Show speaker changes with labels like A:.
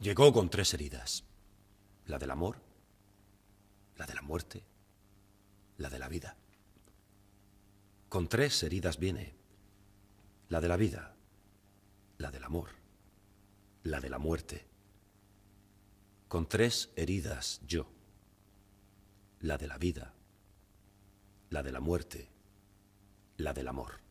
A: Llegó con tres heridas. La del amor, la de la muerte, la de la vida. Con tres heridas viene. La de la vida, la del amor, la de la muerte. Con tres heridas yo. La de la vida, la de la muerte, la del amor.